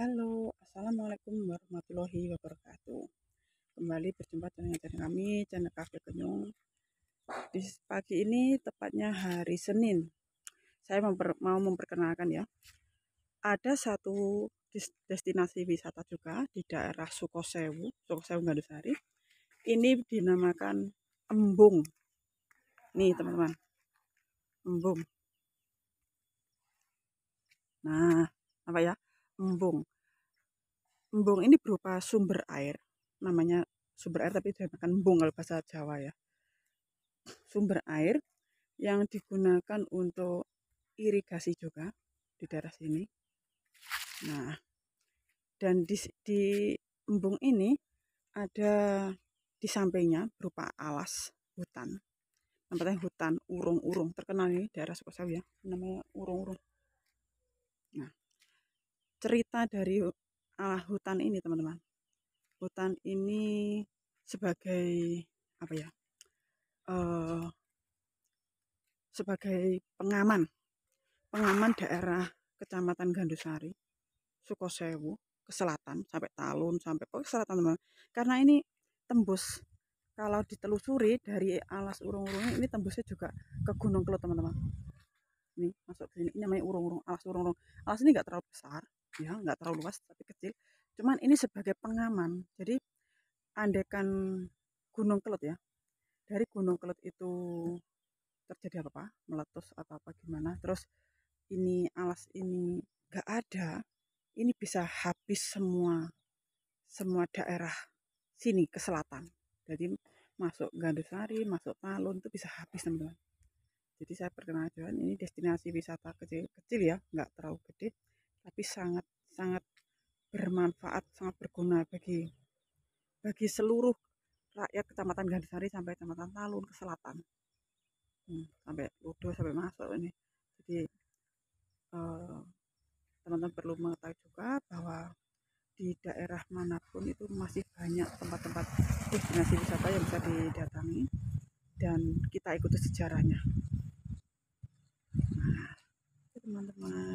Halo, Assalamualaikum warahmatullahi wabarakatuh Kembali berjumpa dengan channel kami, channel Cafe Kenyung Di pagi ini, tepatnya hari Senin Saya memper, mau memperkenalkan ya Ada satu destinasi wisata juga di daerah Sukosewu, Sukosewu Gandusari Ini dinamakan Embung Nih teman-teman, Embung Nah, apa ya? embung. Embung ini berupa sumber air, namanya sumber air tapi dinamakan embung kalau bahasa Jawa ya. Sumber air yang digunakan untuk irigasi juga di daerah sini. Nah, dan di, di embung ini ada di sampingnya berupa alas hutan. Tempatnya hutan, urung-urung terkenal ini daerah Sukosawi ya, namanya urung-urung cerita dari alah hutan ini teman-teman hutan ini sebagai apa ya uh, sebagai pengaman pengaman daerah kecamatan Gandusari Sukosewu ke selatan sampai Talun sampai ke selatan teman, teman karena ini tembus kalau ditelusuri dari alas urung urung ini tembusnya juga ke Gunung Kelut teman-teman ini masuk ke sini ini namanya urung-urung alas urung-urung alas ini enggak terlalu besar ya nggak terlalu luas tapi kecil cuman ini sebagai pengaman jadi andekan gunung kelut ya dari gunung kelut itu terjadi apa apa meletus atau apa gimana terus ini alas ini nggak ada ini bisa habis semua semua daerah sini ke selatan jadi masuk Gandusari masuk Talun itu bisa habis teman-teman jadi saya perkenalkan ini destinasi wisata kecil-kecil ya nggak terlalu gede tapi sangat sangat bermanfaat sangat berguna bagi bagi seluruh rakyat kecamatan Gandesari sampai kecamatan Talun ke selatan hmm, sampai Ludo sampai masuk ini jadi eh, teman-teman eh, perlu mengetahui juga bahwa di daerah manapun itu masih banyak tempat-tempat destinasi wisata yang bisa didatangi dan kita ikuti sejarahnya nah, teman-teman